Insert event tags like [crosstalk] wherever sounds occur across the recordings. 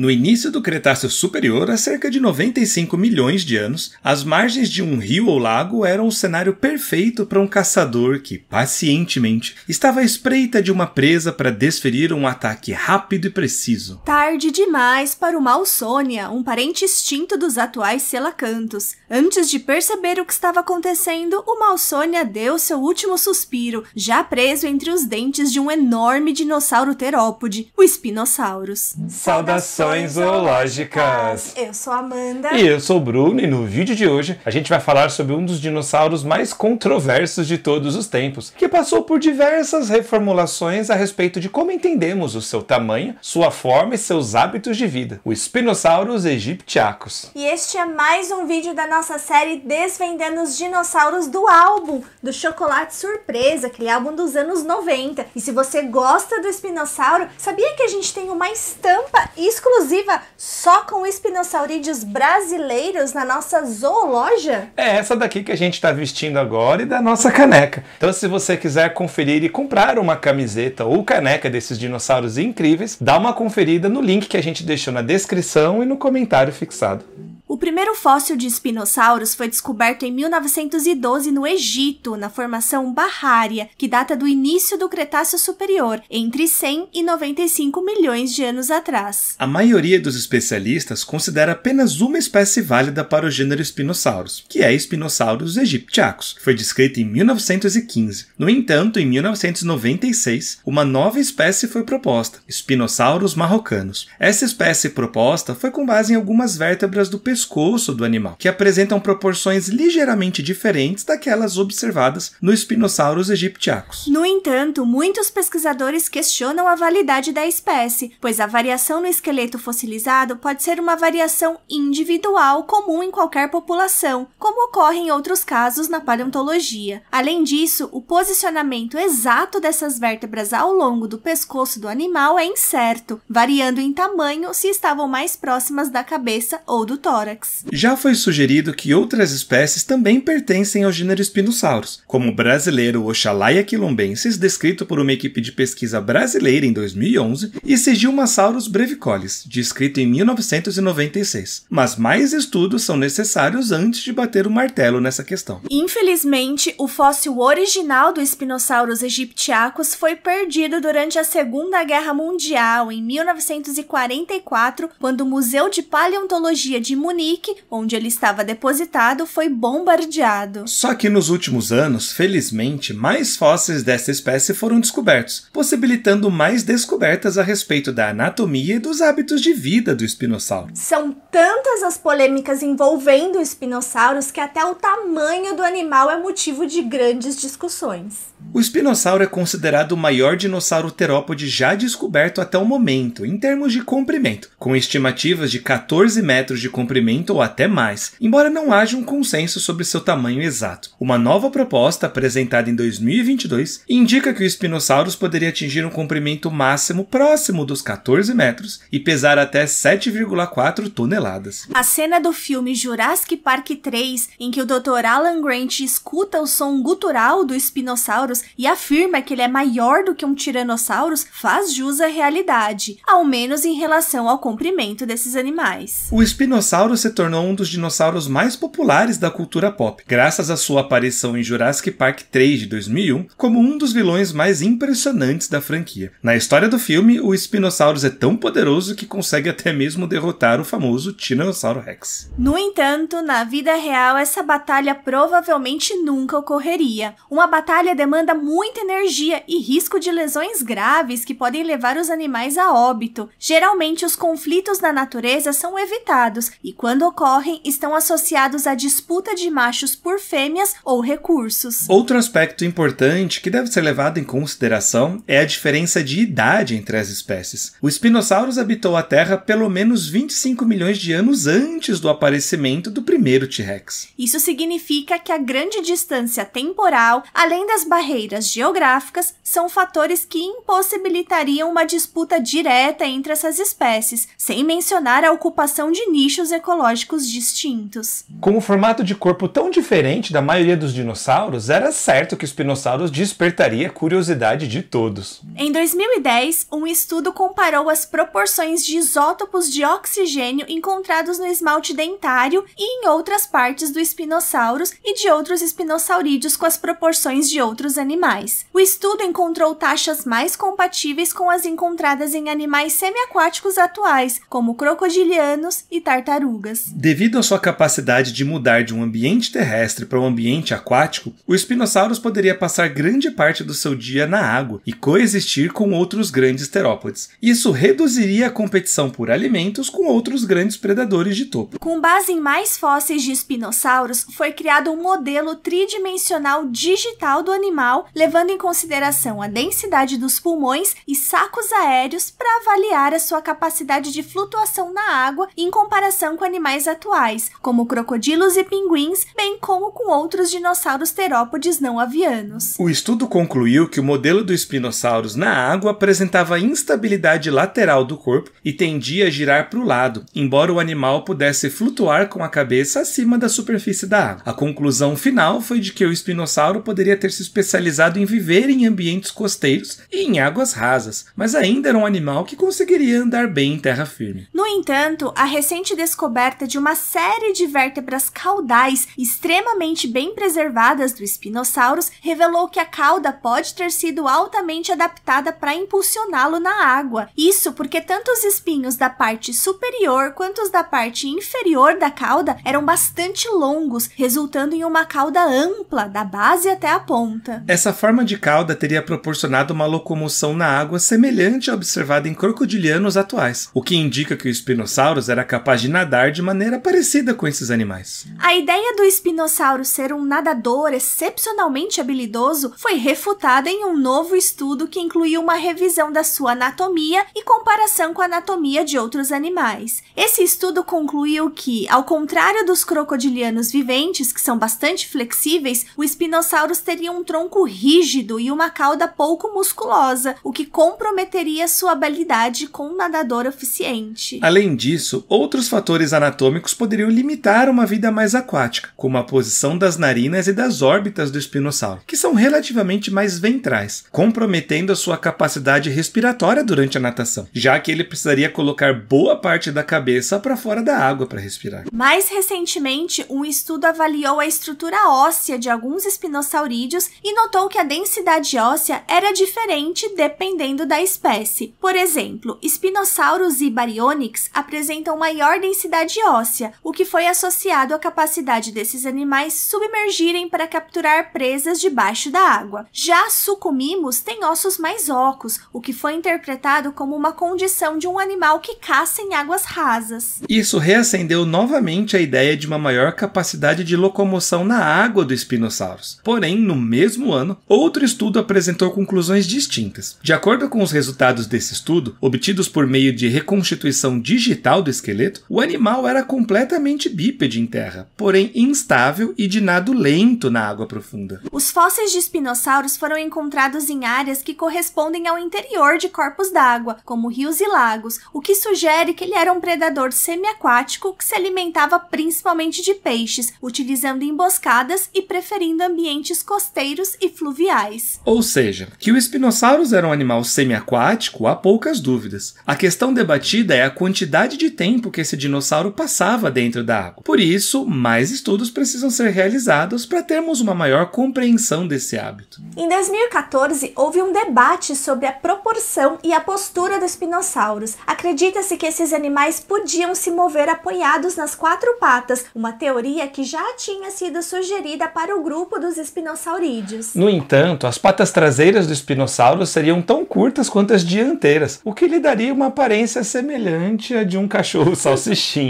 No início do Cretáceo Superior, há cerca de 95 milhões de anos, as margens de um rio ou lago eram o cenário perfeito para um caçador que, pacientemente, estava à espreita de uma presa para desferir um ataque rápido e preciso. Tarde demais para o Malsônia, um parente extinto dos atuais Selacantos. Antes de perceber o que estava acontecendo, o Malsônia deu seu último suspiro, já preso entre os dentes de um enorme dinossauro terópode, o Spinosaurus. Saudação! Reflexões Zoológicas. Eu sou Amanda. E eu sou Bruno, e no vídeo de hoje a gente vai falar sobre um dos dinossauros mais controversos de todos os tempos, que passou por diversas reformulações a respeito de como entendemos o seu tamanho, sua forma e seus hábitos de vida, o Spinosaurus aegyptiacus. E este é mais um vídeo da nossa série Desvendando os Dinossauros do álbum do Chocolate Surpresa, aquele álbum dos anos 90. E se você gosta do espinossauro, sabia que a gente tem uma estampa exclusiva exclusiva só com espinossaurídeos brasileiros na nossa zoologia? É essa daqui que a gente está vestindo agora e da nossa caneca. Então se você quiser conferir e comprar uma camiseta ou caneca desses dinossauros incríveis, dá uma conferida no link que a gente deixou na descrição e no comentário fixado. O primeiro fóssil de espinossauros foi descoberto em 1912 no Egito, na formação Barrária, que data do início do Cretáceo Superior, entre 100 e 95 milhões de anos atrás. A maioria dos especialistas considera apenas uma espécie válida para o gênero Spinosaurus, que é Spinosaurus aegyptiacus, que foi descrita em 1915. No entanto, em 1996, uma nova espécie foi proposta, Spinosaurus marrocanos. Essa espécie proposta foi com base em algumas vértebras do pescoço pescoço do animal, que apresentam proporções ligeiramente diferentes daquelas observadas no Spinosaurus aegyptiacus. No entanto, muitos pesquisadores questionam a validade da espécie, pois a variação no esqueleto fossilizado pode ser uma variação individual comum em qualquer população, como ocorre em outros casos na paleontologia. Além disso, o posicionamento exato dessas vértebras ao longo do pescoço do animal é incerto, variando em tamanho se estavam mais próximas da cabeça ou do tórax tórax. Já foi sugerido que outras espécies também pertencem ao gênero Spinosaurus, como o brasileiro Oxalaia quilombensis, descrito por uma equipe de pesquisa brasileira em 2011, e Sigilmasaurus brevicolis, descrito em 1996. Mas mais estudos são necessários antes de bater o martelo nessa questão. Infelizmente, o fóssil original do Spinosaurus egyptiacus foi perdido durante a Segunda Guerra Mundial, em 1944, quando o Museu de Paleontologia de Munique Munique, onde ele estava depositado, foi bombardeado. Só que nos últimos anos, felizmente, mais fósseis dessa espécie foram descobertos, possibilitando mais descobertas a respeito da anatomia e dos hábitos de vida do espinossauro. São tantas as polêmicas envolvendo espinossauros que até o tamanho do animal é motivo de grandes discussões. O espinossauro é considerado o maior dinossauro terópode já descoberto até o momento, em termos de comprimento, com estimativas de 14 metros de comprimento comprimento ou até mais, embora não haja um consenso sobre seu tamanho exato. Uma nova proposta, apresentada em 2022, indica que o Spinosaurus poderia atingir um comprimento máximo próximo dos 14 metros e pesar até 7,4 toneladas. A cena do filme Jurassic Park 3, em que o Dr. Alan Grant escuta o som gutural do Spinosaurus e afirma que ele é maior do que um Tiranossauros, faz jus à realidade, ao menos em relação ao comprimento desses animais. O Spinosaurus se tornou um dos dinossauros mais populares da cultura pop, graças à sua aparição em Jurassic Park 3 de 2001 como um dos vilões mais impressionantes da franquia. Na história do filme, o Spinosaurus é tão poderoso que consegue até mesmo derrotar o famoso Tiranossauro Rex. No entanto, na vida real, essa batalha provavelmente nunca ocorreria. Uma batalha demanda muita energia e risco de lesões graves que podem levar os animais a óbito. Geralmente, os conflitos na natureza são evitados e quando ocorrem, estão associados à disputa de machos por fêmeas ou recursos. Outro aspecto importante que deve ser levado em consideração é a diferença de idade entre as espécies. O Spinosaurus habitou a Terra pelo menos 25 milhões de anos antes do aparecimento do primeiro T-Rex. Isso significa que a grande distância temporal, além das barreiras geográficas, são fatores que impossibilitariam uma disputa direta entre essas espécies, sem mencionar a ocupação de nichos econômicos ecológicos distintos. Com o formato de corpo tão diferente da maioria dos dinossauros, era certo que o Spinosaurus despertaria a curiosidade de todos. Em 2010, um estudo comparou as proporções de isótopos de oxigênio encontrados no esmalte dentário e em outras partes do Spinosaurus e de outros espinossaurídeos com as proporções de outros animais. O estudo encontrou taxas mais compatíveis com as encontradas em animais semiaquáticos atuais, como crocodilianos e tartarugas tartarugas. Devido à sua capacidade de mudar de um ambiente terrestre para um ambiente aquático, o Spinosaurus poderia passar grande parte do seu dia na água e coexistir com outros grandes terópodes. Isso reduziria a competição por alimentos com outros grandes predadores de topo. Com base em mais fósseis de espinossauros, foi criado um modelo tridimensional digital do animal, levando em consideração a densidade dos pulmões e sacos aéreos para avaliar a sua capacidade de flutuação na água em comparação com animais atuais, como crocodilos e pinguins, bem como com outros dinossauros terópodes não avianos. O estudo concluiu que o modelo do espinossauros na água apresentava instabilidade lateral do corpo e tendia a girar para o lado, embora o animal pudesse flutuar com a cabeça acima da superfície da água. A conclusão final foi de que o espinossauro poderia ter se especializado em viver em ambientes costeiros e em águas rasas, mas ainda era um animal que conseguiria andar bem em terra firme. No entanto, a recente descoberta coberta de uma série de vértebras caudais extremamente bem preservadas do Spinosaurus revelou que a cauda pode ter sido altamente adaptada para impulsioná-lo na água. Isso porque tanto os espinhos da parte superior quanto os da parte inferior da cauda eram bastante longos, resultando em uma cauda ampla da base até a ponta. Essa forma de cauda teria proporcionado uma locomoção na água semelhante à observada em crocodilianos atuais, o que indica que o Spinosaurus era capaz de nadar nadar de maneira parecida com esses animais. A ideia do espinossauro ser um nadador excepcionalmente habilidoso foi refutada em um novo estudo que incluiu uma revisão da sua anatomia e comparação com a anatomia de outros animais. Esse estudo concluiu que, ao contrário dos crocodilianos viventes, que são bastante flexíveis, o espinossauro teria um tronco rígido e uma cauda pouco musculosa, o que comprometeria sua habilidade com um nadador eficiente. Além disso, outros fatores anatômicos poderiam limitar uma vida mais aquática, como a posição das narinas e das órbitas do espinossauro, que são relativamente mais ventrais, comprometendo a sua capacidade respiratória durante a natação, já que ele precisaria colocar boa parte da cabeça para fora da água para respirar. Mais recentemente, um estudo avaliou a estrutura óssea de alguns espinossaurídeos e notou que a densidade óssea era diferente dependendo da espécie. Por exemplo, espinossauros e baryonyx apresentam maior densidade capacidade óssea, o que foi associado à capacidade desses animais submergirem para capturar presas debaixo da água. Já sucumimos têm ossos mais ocos, o que foi interpretado como uma condição de um animal que caça em águas rasas. Isso reacendeu novamente a ideia de uma maior capacidade de locomoção na água do espinossauros. Porém, no mesmo ano, outro estudo apresentou conclusões distintas. De acordo com os resultados desse estudo, obtidos por meio de reconstituição digital do esqueleto, o animal animal era completamente bípede em terra, porém instável e de nado lento na água profunda. Os fósseis de espinossauros foram encontrados em áreas que correspondem ao interior de corpos d'água, como rios e lagos, o que sugere que ele era um predador semiaquático que se alimentava principalmente de peixes, utilizando emboscadas e preferindo ambientes costeiros e fluviais. Ou seja, que o espinossauros era um animal semiaquático há poucas dúvidas. A questão debatida é a quantidade de tempo que esse dinossauro dinossauro passava dentro da água. Por isso, mais estudos precisam ser realizados para termos uma maior compreensão desse hábito. Em 2014, houve um debate sobre a proporção e a postura dos espinossauros. Acredita-se que esses animais podiam se mover apoiados nas quatro patas, uma teoria que já tinha sido sugerida para o grupo dos espinossaurídeos. No entanto, as patas traseiras do espinossauro seriam tão curtas quanto as dianteiras, o que lhe daria uma aparência semelhante à de um cachorro [laughs] salsichinho.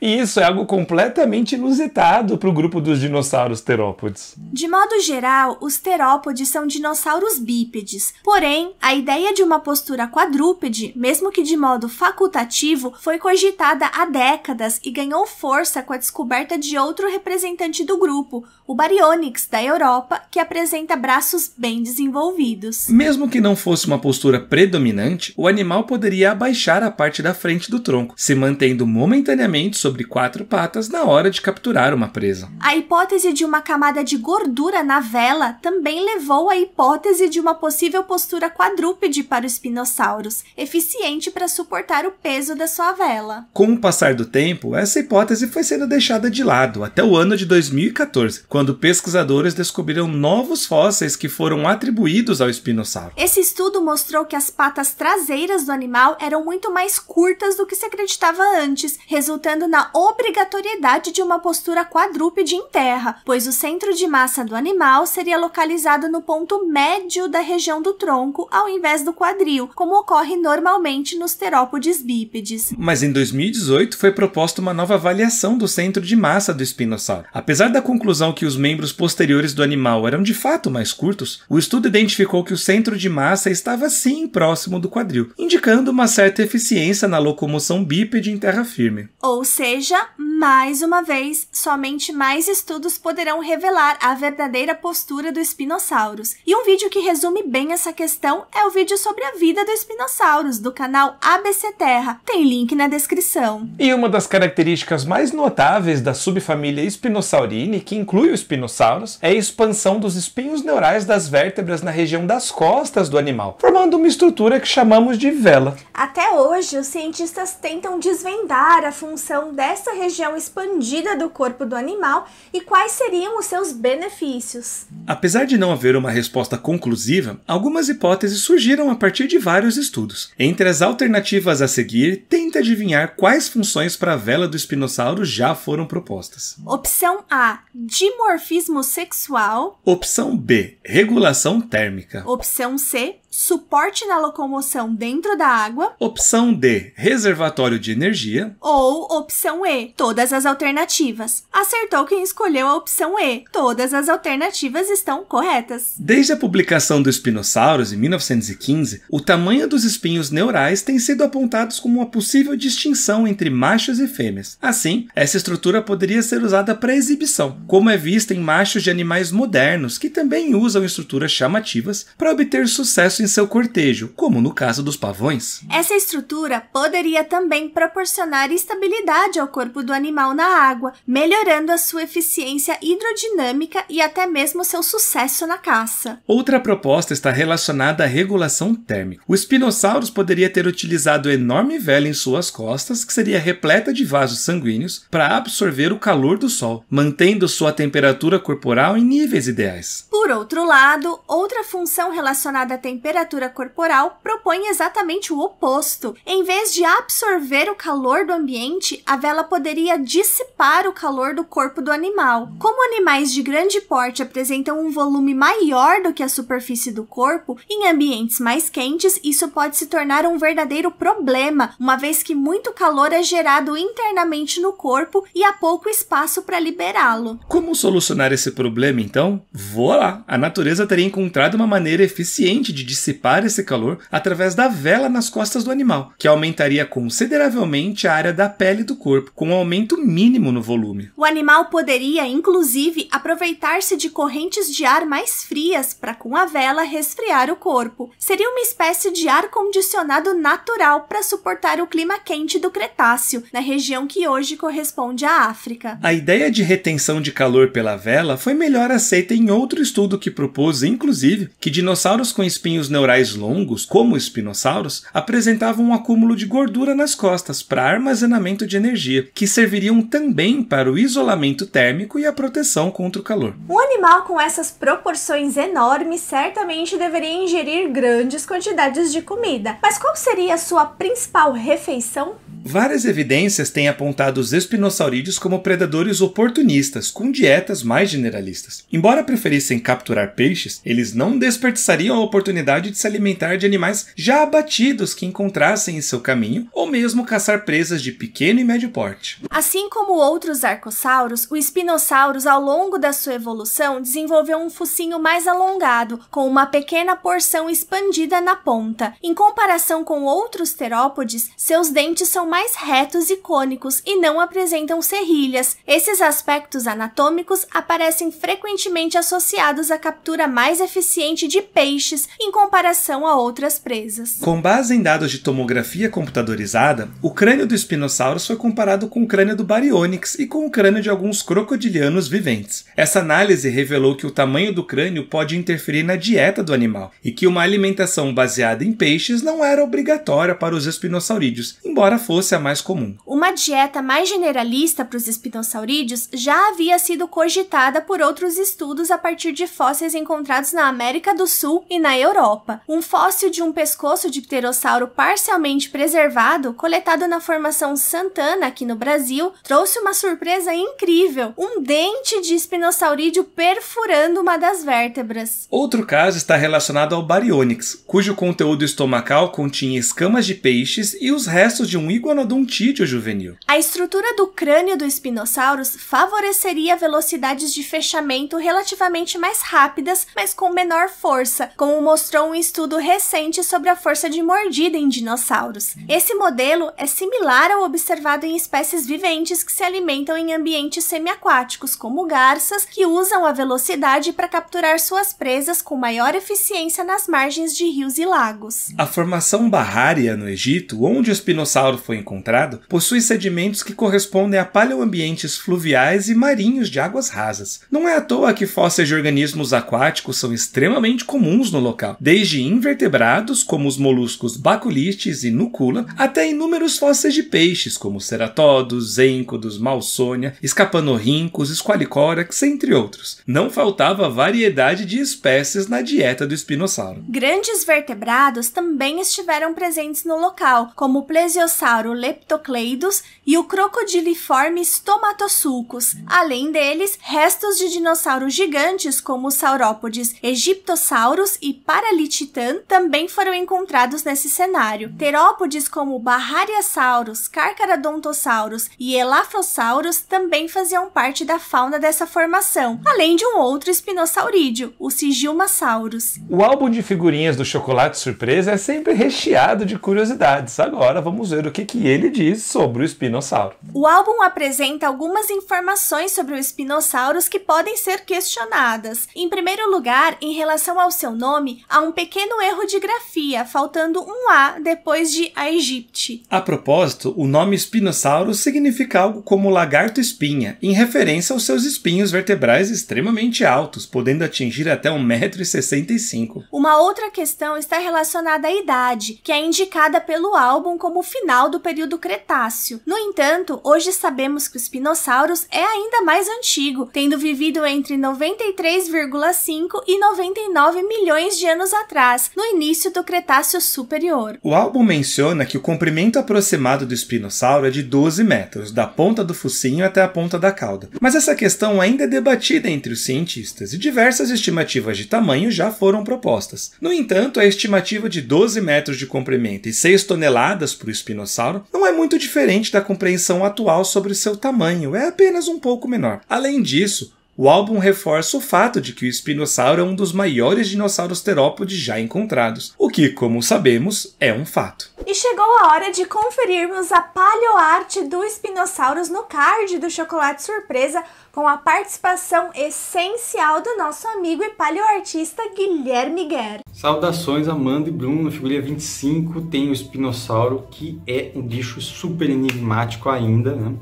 E isso é algo completamente inusitado para o grupo dos dinossauros terópodes. De modo geral, os terópodes são dinossauros bípedes. Porém, a ideia de uma postura quadrúpede, mesmo que de modo facultativo, foi cogitada há décadas e ganhou força com a descoberta de outro representante do grupo, o Baryonyx da Europa, que apresenta braços bem desenvolvidos. Mesmo que não fosse uma postura predominante, o animal poderia abaixar a parte da frente do tronco, se mantendo momentaneamente momentaneamente sobre quatro patas na hora de capturar uma presa. A hipótese de uma camada de gordura na vela também levou à hipótese de uma possível postura quadrúpede para os espinossauros, eficiente para suportar o peso da sua vela. Com o passar do tempo, essa hipótese foi sendo deixada de lado até o ano de 2014, quando pesquisadores descobriram novos fósseis que foram atribuídos ao espinossauro. Esse estudo mostrou que as patas traseiras do animal eram muito mais curtas do que se acreditava antes, resultando na obrigatoriedade de uma postura quadrúpede em terra, pois o centro de massa do animal seria localizado no ponto médio da região do tronco, ao invés do quadril, como ocorre normalmente nos terópodes bípedes. Mas em 2018 foi proposta uma nova avaliação do centro de massa do espinossauro. Apesar da conclusão que os membros posteriores do animal eram de fato mais curtos, o estudo identificou que o centro de massa estava sim próximo do quadril, indicando uma certa eficiência na locomoção bípede em terra firme. Ou seja, mais uma vez, somente mais estudos poderão revelar a verdadeira postura do Spinosaurus. E um vídeo que resume bem essa questão é o vídeo sobre a vida do Spinosaurus, do canal ABC Terra. Tem link na descrição. E uma das características mais notáveis da subfamília Spinosaurine, que inclui o Spinosaurus, é a expansão dos espinhos neurais das vértebras na região das costas do animal, formando uma estrutura que chamamos de vela. Até hoje, os cientistas tentam desvendar a função função dessa região expandida do corpo do animal e quais seriam os seus benefícios. Apesar de não haver uma resposta conclusiva, algumas hipóteses surgiram a partir de vários estudos. Entre as alternativas a seguir, tenta adivinhar quais funções para a vela do espinossauro já foram propostas. Opção A: dimorfismo sexual. Opção B: regulação térmica. Opção C: suporte na locomoção dentro da água. Opção D, reservatório de energia. Ou opção E, todas as alternativas. Acertou quem escolheu a opção E. Todas as alternativas estão corretas. Desde a publicação do Spinosaurus em 1915, o tamanho dos espinhos neurais tem sido apontados como uma possível distinção entre machos e fêmeas. Assim, essa estrutura poderia ser usada para exibição, como é vista em machos de animais modernos que também usam estruturas chamativas para obter sucesso sucesso em seu cortejo, como no caso dos pavões. Essa estrutura poderia também proporcionar estabilidade ao corpo do animal na água, melhorando a sua eficiência hidrodinâmica e até mesmo seu sucesso na caça. Outra proposta está relacionada à regulação térmica. O Spinosaurus poderia ter utilizado enorme vela em suas costas, que seria repleta de vasos sanguíneos, para absorver o calor do sol, mantendo sua temperatura corporal em níveis ideais. Por outro lado, outra função relacionada à temperatura temperatura corporal propõe exatamente o oposto. Em vez de absorver o calor do ambiente, a vela poderia dissipar o calor do corpo do animal. Como animais de grande porte apresentam um volume maior do que a superfície do corpo, em ambientes mais quentes, isso pode se tornar um verdadeiro problema, uma vez que muito calor é gerado internamente no corpo e há pouco espaço para liberá-lo. Como solucionar esse problema, então? Vou lá! A natureza teria encontrado uma maneira eficiente de dissipar esse calor através da vela nas costas do animal, que aumentaria consideravelmente a área da pele do corpo, com um aumento mínimo no volume. O animal poderia, inclusive, aproveitar-se de correntes de ar mais frias para, com a vela, resfriar o corpo. Seria uma espécie de ar condicionado natural para suportar o clima quente do Cretáceo, na região que hoje corresponde à África. A ideia de retenção de calor pela vela foi melhor aceita em outro estudo que propôs, inclusive, que dinossauros com espinhos membros neurais longos, como espinossauros, apresentavam um acúmulo de gordura nas costas para armazenamento de energia, que serviriam também para o isolamento térmico e a proteção contra o calor. Um animal com essas proporções enormes certamente deveria ingerir grandes quantidades de comida, mas qual seria a sua principal refeição? Várias evidências têm apontado os espinossaurídeos como predadores oportunistas, com dietas mais generalistas. Embora preferissem capturar peixes, eles não desperdiçariam a oportunidade de se alimentar de animais já abatidos que encontrassem em seu caminho, ou mesmo caçar presas de pequeno e médio porte. Assim como outros arcosauros, o espinossauros, ao longo da sua evolução, desenvolveu um focinho mais alongado, com uma pequena porção expandida na ponta. Em comparação com outros terópodes, seus dentes são mais retos e cônicos e não apresentam serrilhas. Esses aspectos anatômicos aparecem frequentemente associados à captura mais eficiente de peixes em comparação a outras presas. Com base em dados de tomografia computadorizada, o crânio do Spinosaurus foi comparado com o crânio do Baryonyx e com o crânio de alguns crocodilianos viventes. Essa análise revelou que o tamanho do crânio pode interferir na dieta do animal e que uma alimentação baseada em peixes não era obrigatória para os espinosaurídeos, embora fosse fosse a é mais comum. Uma dieta mais generalista para os espinossaurídeos já havia sido cogitada por outros estudos a partir de fósseis encontrados na América do Sul e na Europa. Um fóssil de um pescoço de pterossauro parcialmente preservado, coletado na formação Santana aqui no Brasil, trouxe uma surpresa incrível: um dente de espinossaurídeo perfurando uma das vértebras. Outro caso está relacionado ao Baryonyx, cujo conteúdo estomacal continha escamas de peixes e os restos de um igual iguanodontite juvenil. A estrutura do crânio do espinossauros favoreceria velocidades de fechamento relativamente mais rápidas, mas com menor força, como mostrou um estudo recente sobre a força de mordida em dinossauros. Esse modelo é similar ao observado em espécies viventes que se alimentam em ambientes semiaquáticos, como garças, que usam a velocidade para capturar suas presas com maior eficiência nas margens de rios e lagos. A formação barrária no Egito, onde o espinossauro foi encontrado possui sedimentos que correspondem a paleoambientes fluviais e marinhos de águas rasas. Não é à toa que fósseis de organismos aquáticos são extremamente comuns no local, desde invertebrados, como os moluscos baculites e nucula, até inúmeros fósseis de peixes, como ceratodos, zêncodos, malsônia, escapanorrincos, esqualicórax, entre outros. Não faltava variedade de espécies na dieta do espinossauro. Grandes vertebrados também estiveram presentes no local, como o plesiosauro o Leptocleidos e o Crocodiliformes tomatossulcus, além deles, restos de dinossauros gigantes como os saurópodes Egiptossauros e Paralititan também foram encontrados nesse cenário. Terópodes como Barrariasaurus, Carcharodontossauros e Elafossauros também faziam parte da fauna dessa formação, além de um outro espinossaurídeo, o Sigilmasaurus. O álbum de figurinhas do Chocolate Surpresa é sempre recheado de curiosidades. Agora vamos ver o que, que que ele diz sobre o espinossauro. O álbum apresenta algumas informações sobre o espinossauros que podem ser questionadas. Em primeiro lugar, em relação ao seu nome, há um pequeno erro de grafia, faltando um A depois de Aegypti. A propósito, o nome espinossauro significa algo como lagarto espinha, em referência aos seus espinhos vertebrais extremamente altos, podendo atingir até 1,65m. Uma outra questão está relacionada à idade, que é indicada pelo álbum como final do período Cretáceo. No entanto, hoje sabemos que o Spinosaurus é ainda mais antigo, tendo vivido entre 93,5 e 99 milhões de anos atrás, no início do Cretáceo Superior. O álbum menciona que o comprimento aproximado do espinossauro é de 12 metros, da ponta do focinho até a ponta da cauda. Mas essa questão ainda é debatida entre os cientistas e diversas estimativas de tamanho já foram propostas. No entanto, a estimativa de 12 metros de comprimento e 6 toneladas para o espinossauro menor, não é muito diferente da compreensão atual sobre seu tamanho, é apenas um pouco menor. Além disso, o álbum reforça o fato de que o espinossauro é um dos maiores dinossauros terópodes já encontrados, o que, como sabemos, é um fato. E chegou a hora de conferirmos a paleoarte do Espinossauros no card do Chocolate Surpresa com a participação essencial do nosso amigo e paleoartista Guilherme Guerra. Saudações Amanda e Bruno, na figurinha 25 tem o espinossauro que é um bicho super enigmático ainda, né?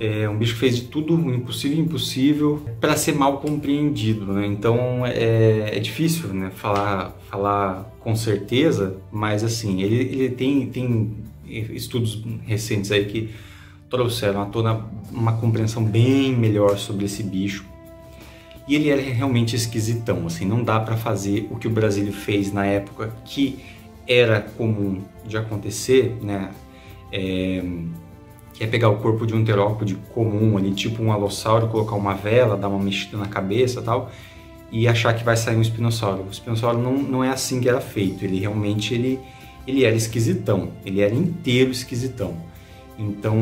É um bicho que fez de tudo impossível e impossível para ser mal compreendido, né? Então é, é, difícil, né? Falar, falar com certeza, mas assim ele, ele tem, tem estudos recentes aí que trouxeram à tona uma compreensão bem melhor sobre esse bicho. E ele é realmente esquisitão, assim, não dá para fazer o que o Brasil fez na época que era comum de acontecer, né? É que é pegar o corpo de um terópode comum ali, tipo um alossauro, colocar uma vela, dar uma mexida na cabeça tal, e achar que vai sair um espinossauro. O espinossauro não, não é assim que era feito, ele realmente ele, ele era esquisitão, ele era inteiro esquisitão. Então,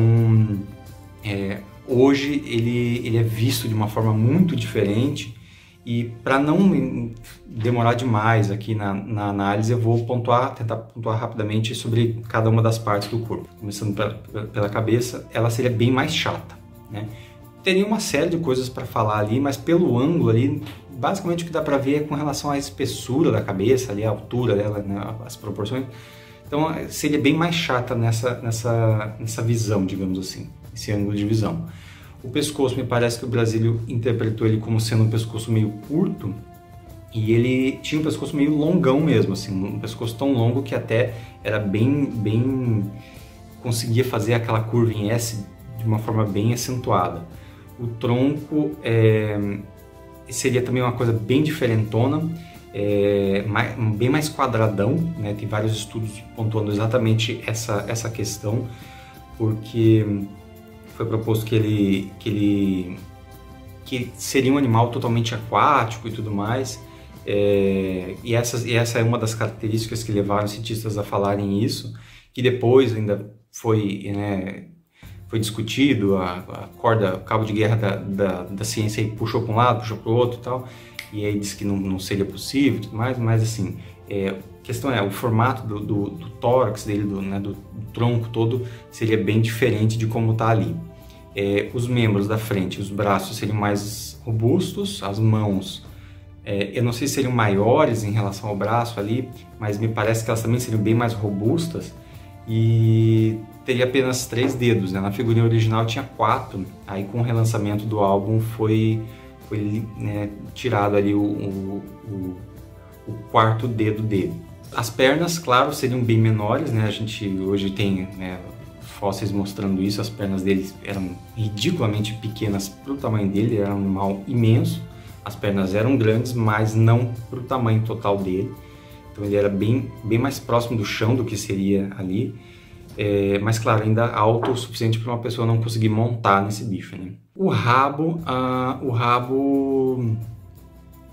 é, hoje ele, ele é visto de uma forma muito diferente, e para não demorar demais aqui na, na, análise, eu vou pontuar, tentar pontuar rapidamente sobre cada uma das partes do corpo. Começando pela, pela cabeça, ela seria bem mais chata, né? Teria uma série de coisas para falar ali, mas pelo ângulo ali, basicamente o que dá para ver é com relação à espessura da cabeça, ali, a altura dela, né, as proporções. Então seria bem mais chata nessa, nessa, nessa visão, digamos assim, esse ângulo de visão. O pescoço, me parece que o Brasílio interpretou ele como sendo um pescoço meio curto, e ele tinha um pescoço meio longão mesmo, assim, um pescoço tão longo que até era bem, bem conseguia fazer aquela curva em S de uma forma bem acentuada. O tronco é, seria também uma coisa bem diferentona, é, eh, mais, bem mais quadradão, né? Tem vários estudos pontuando exatamente essa essa questão, porque foi proposto que ele, que ele que seria um animal totalmente aquático e tudo mais. É, e, essa e essa é uma das características que levaram cientistas a falarem isso, que depois ainda foi, né, foi discutido, a, a, corda, o cabo de guerra da, da, da ciência puxou para um lado, puxou para o outro e tal, e aí disse que não, não seria possível e tudo mais, mas assim, é, a questão é, o formato do, do, do tórax dele, do, né, do, do tronco todo, seria bem diferente de como está ali é, os membros da frente, os braços seriam mais robustos, as mãos, é, eu não sei se seriam maiores em relação ao braço ali, mas me parece que elas também seriam bem mais robustas e teria apenas três dedos, né? Na figurinha original tinha quatro, aí com o relançamento do álbum foi, foi né, tirado ali o, o, o, o quarto dedo dele. As pernas, claro, seriam bem menores, né? A gente hoje tem né, fósseis mostrando isso. As pernas dele eram ridiculamente pequenas para o tamanho dele, era um animal imenso. As pernas eram grandes, mas não para o tamanho total dele. Então ele era bem, bem mais próximo do chão do que seria ali. É, mas claro, ainda alto o suficiente para uma pessoa não conseguir montar nesse bicho. Né? O rabo, ah, o rabo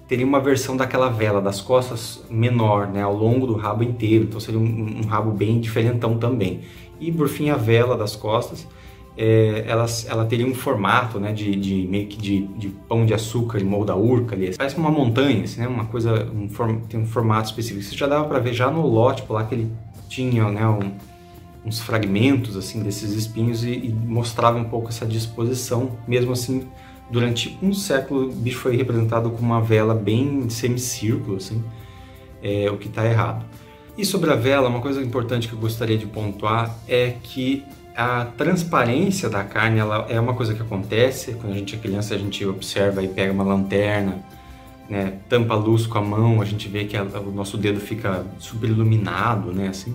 teria uma versão daquela vela das costas menor, né, ao longo do rabo inteiro, então seria um, um rabo bem diferentão também. E por fim a vela das costas, é, ela, ela teria um formato, né, de, de meio que de, de, pão de açúcar, de molda urca ali, parece uma montanha, assim, né, uma coisa, um form, tem um formato específico. Isso já dava para ver já no lótipo lá que ele tinha, né, um, uns fragmentos assim desses espinhos e, e mostrava um pouco essa disposição, mesmo assim Durante um século, o bicho foi representado com uma vela bem semicírculo, assim, é, o que está errado. E sobre a vela, uma coisa importante que eu gostaria de pontuar é que a transparência da carne ela é uma coisa que acontece quando a gente é criança a gente observa e pega uma lanterna né tampa a luz com a mão a gente vê que a, o nosso dedo fica super iluminado né assim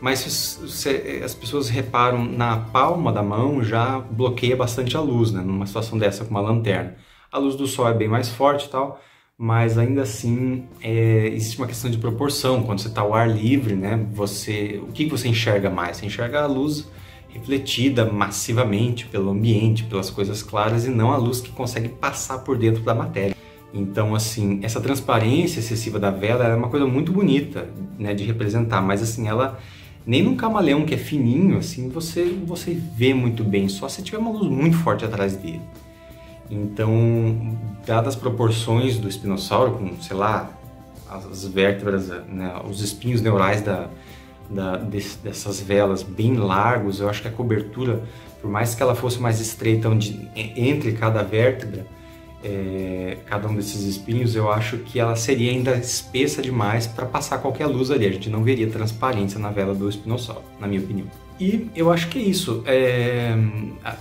mas eh, as pessoas reparam na palma da mão já bloqueia bastante a luz, né? Numa situação dessa com uma lanterna. A luz do sol é bem mais forte e tal, mas ainda assim é, existe uma questão de proporção. Quando você está ao ar livre, né? Você, o que você enxerga mais? Você enxerga a luz refletida massivamente pelo ambiente, pelas coisas claras e não a luz que consegue passar por dentro da matéria. Então, assim, essa transparência excessiva da vela é uma coisa muito bonita, né, de representar, mas assim, ela nem num camaleão que é fininho, assim, você, você vê muito bem, só se tiver uma luz muito forte atrás dele. Então, dadas as proporções do espinossauro, com, sei lá, as vértebras, né, os espinhos neurais da, da, dessas velas bem largos, eu acho que a cobertura, por mais que ela fosse mais estreita onde, entre cada vértebra, é, cada um desses espinhos, eu acho que ela seria ainda espessa demais para passar qualquer luz ali. A gente não veria transparência na vela do espinossauro, na minha opinião. E eu acho que é isso. É,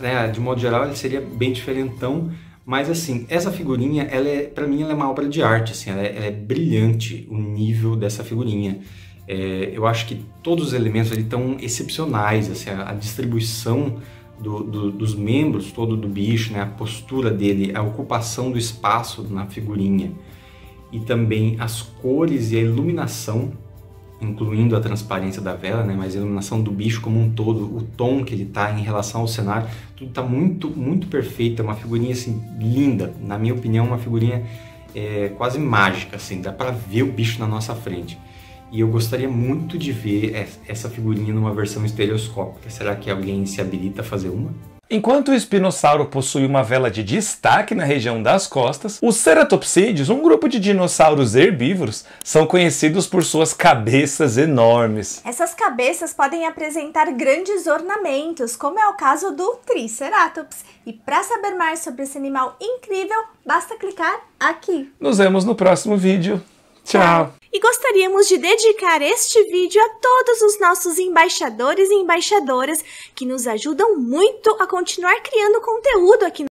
né, de modo geral, ele seria bem diferentão. Mas assim, essa figurinha, ela é, para mim, ela é uma obra de arte. Assim, ela é, ela é brilhante o nível dessa figurinha. É, eu acho que todos os elementos ali estão excepcionais. Assim, a, a distribuição do, do, dos membros todo do bicho, né? a postura dele, a ocupação do espaço na figurinha e também as cores e a iluminação, incluindo a transparência da vela, né? mas a iluminação do bicho como um todo, o tom que ele está em relação ao cenário, tudo está muito, muito perfeito. É uma figurinha assim, linda, na minha opinião, é uma figurinha é, quase mágica, assim, dá para ver o bicho na nossa frente. E eu gostaria muito de ver essa figurinha numa versão estereoscópica. Será que alguém se habilita a fazer uma? Enquanto o espinossauro possui uma vela de destaque na região das costas, os ceratopsídeos, um grupo de dinossauros herbívoros, são conhecidos por suas cabeças enormes. Essas cabeças podem apresentar grandes ornamentos, como é o caso do Triceratops. E para saber mais sobre esse animal incrível, basta clicar aqui. Nos vemos no próximo vídeo. Tchau. E gostaríamos de dedicar este vídeo a todos os nossos embaixadores e embaixadoras que nos ajudam muito a continuar criando conteúdo aqui no